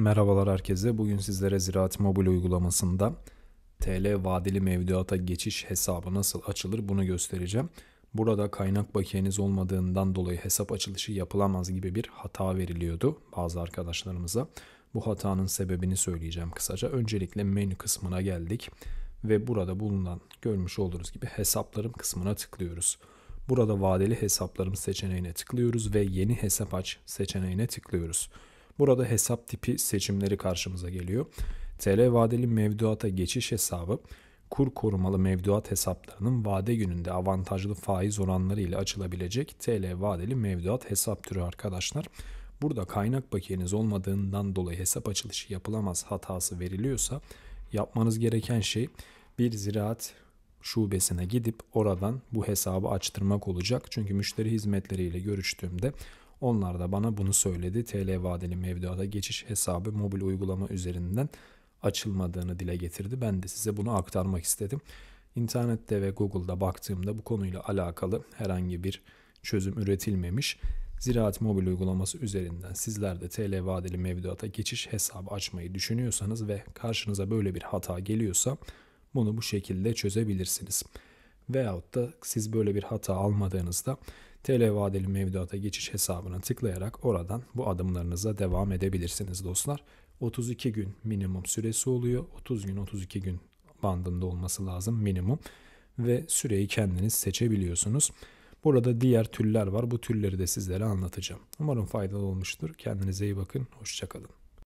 Merhabalar herkese. Bugün sizlere Ziraat Mobil uygulamasında TL vadeli mevduata geçiş hesabı nasıl açılır bunu göstereceğim. Burada kaynak bakiyeniz olmadığından dolayı hesap açılışı yapılamaz gibi bir hata veriliyordu bazı arkadaşlarımıza. Bu hatanın sebebini söyleyeceğim kısaca. Öncelikle menü kısmına geldik ve burada bulunan görmüş olduğunuz gibi hesaplarım kısmına tıklıyoruz. Burada vadeli hesaplarım seçeneğine tıklıyoruz ve yeni hesap aç seçeneğine tıklıyoruz. Burada hesap tipi seçimleri karşımıza geliyor. TL vadeli mevduata geçiş hesabı kur korumalı mevduat hesaplarının vade gününde avantajlı faiz oranları ile açılabilecek TL vadeli mevduat hesap türü arkadaşlar. Burada kaynak bakiyeniz olmadığından dolayı hesap açılışı yapılamaz hatası veriliyorsa yapmanız gereken şey bir ziraat şubesine gidip oradan bu hesabı açtırmak olacak. Çünkü müşteri hizmetleriyle görüştüğümde onlar da bana bunu söyledi. TL vadeli mevduata geçiş hesabı mobil uygulama üzerinden açılmadığını dile getirdi. Ben de size bunu aktarmak istedim. İnternette ve Google'da baktığımda bu konuyla alakalı herhangi bir çözüm üretilmemiş. Ziraat mobil uygulaması üzerinden sizler de TL vadeli mevduata geçiş hesabı açmayı düşünüyorsanız ve karşınıza böyle bir hata geliyorsa bunu bu şekilde çözebilirsiniz. Veyahut da siz böyle bir hata almadığınızda TL vadeli mevduata geçiş hesabına tıklayarak oradan bu adımlarınıza devam edebilirsiniz dostlar. 32 gün minimum süresi oluyor. 30 gün 32 gün bandında olması lazım minimum ve süreyi kendiniz seçebiliyorsunuz. Burada diğer türler var. Bu türleri de sizlere anlatacağım. Umarım faydalı olmuştur. Kendinize iyi bakın. Hoşçakalın.